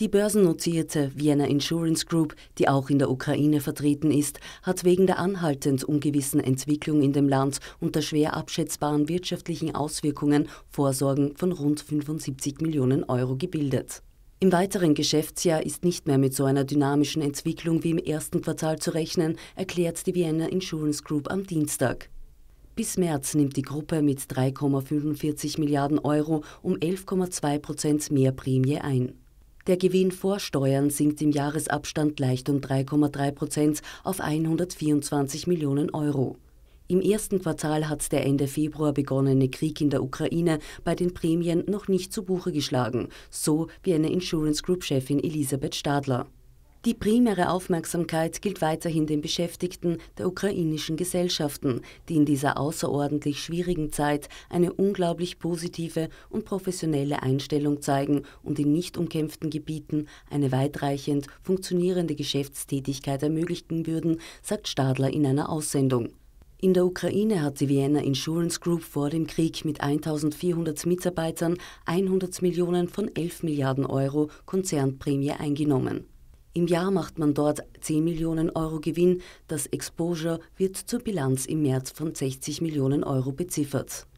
Die börsennotierte Vienna Insurance Group, die auch in der Ukraine vertreten ist, hat wegen der anhaltend ungewissen Entwicklung in dem Land und der schwer abschätzbaren wirtschaftlichen Auswirkungen Vorsorgen von rund 75 Millionen Euro gebildet. Im weiteren Geschäftsjahr ist nicht mehr mit so einer dynamischen Entwicklung wie im ersten Quartal zu rechnen, erklärt die Vienna Insurance Group am Dienstag. Bis März nimmt die Gruppe mit 3,45 Milliarden Euro um 11,2 Prozent mehr Prämie ein. Der Gewinn vor Steuern sinkt im Jahresabstand leicht um 3,3 Prozent auf 124 Millionen Euro. Im ersten Quartal hat der Ende Februar begonnene Krieg in der Ukraine bei den Prämien noch nicht zu Buche geschlagen, so wie eine Insurance Group-Chefin Elisabeth Stadler. Die primäre Aufmerksamkeit gilt weiterhin den Beschäftigten der ukrainischen Gesellschaften, die in dieser außerordentlich schwierigen Zeit eine unglaublich positive und professionelle Einstellung zeigen und in nicht umkämpften Gebieten eine weitreichend funktionierende Geschäftstätigkeit ermöglichen würden, sagt Stadler in einer Aussendung. In der Ukraine hat die Vienna Insurance Group vor dem Krieg mit 1400 Mitarbeitern 100 Millionen von 11 Milliarden Euro Konzernprämie eingenommen. Im Jahr macht man dort 10 Millionen Euro Gewinn. Das Exposure wird zur Bilanz im März von 60 Millionen Euro beziffert.